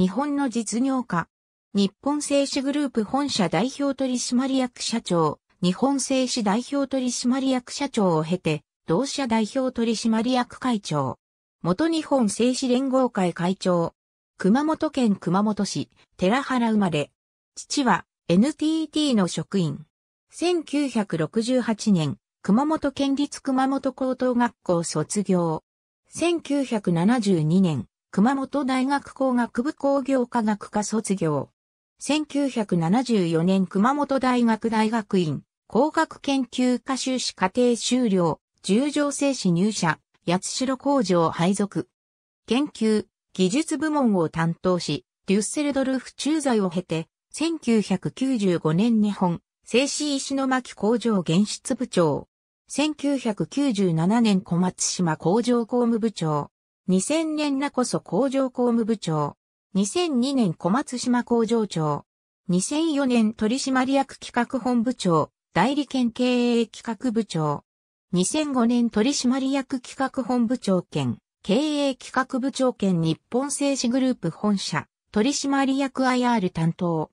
日本の実業家。日本製紙グループ本社代表取締役社長、日本製紙代表取締役社長を経て、同社代表取締役会長。元日本製紙連合会会長。熊本県熊本市、寺原生まれ。父は NTT の職員。1968年、熊本県立熊本高等学校卒業。1972年、熊本大学工学部工業科学科卒業。1974年熊本大学大学院工学研究科修士課程修了、十条製紙入社、八代工場配属。研究、技術部門を担当し、デュッセルドルフ駐在を経て、1995年日本、製紙石巻工場現出部長。1997年小松島工場工務部長。2000年なこそ工場工務部長。2002年小松島工場長。2004年取締役企画本部長、代理県経営企画部長。2005年取締役企画本部長兼、経営企画部長兼日本製紙グループ本社、取締役 IR 担当。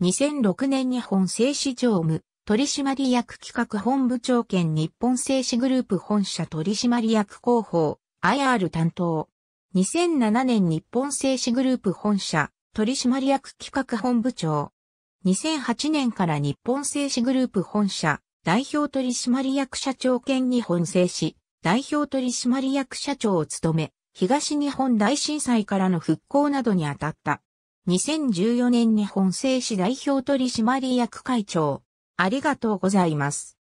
2006年日本製紙常務、取締役企画本部長兼日本製紙グループ本社取締役広報、IR 担当。2007年日本製紙グループ本社、取締役企画本部長。2008年から日本製紙グループ本社、代表取締役社長兼日本製紙、代表取締役社長を務め、東日本大震災からの復興などに当たった。2014年日本製紙代表取締役会長。ありがとうございます。